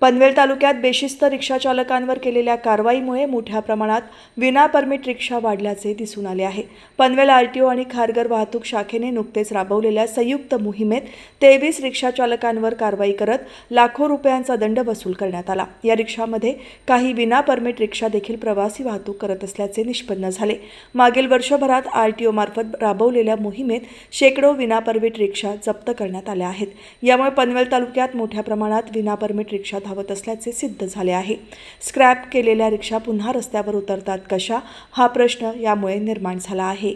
पनवेल तालुक्यात बेशिस्त रिक्षाचालकांवर केलेल्या कारवाईमुळे मोठ्या प्रमाणात विना परमिट रिक्षा वाढल्याचे दिसून आले आहे पनवेल आर टी ओ आणि खारघर वाहतूक शाखेने नुकतेच राबवलेल्या संयुक्त मोहिमेत तेवीस रिक्षाचालकांवर कारवाई करत लाखो रुपयांचा दंड वसूल करण्यात आला या रिक्षामध्ये काही विना परमिट रिक्षा देखील प्रवासी वाहतूक करत असल्याचे निष्पन्न झाले मागील वर्षभरात आर टी ओमार्फत राबवलेल्या मोहिमेत शेकडो विनापरमिट रिक्षा जप्त करण्यात आल्या आहेत यामुळे पनवेल तालुक्यात मोठ्या प्रमाणात विनापरमिट रिक्षा धावत असल्याचे सिद्ध झाले आहे स्क्रॅप केलेल्या रिक्षा पुन्हा रस्त्यावर उतरतात कशा हा प्रश्न यामुळे निर्माण झाला आहे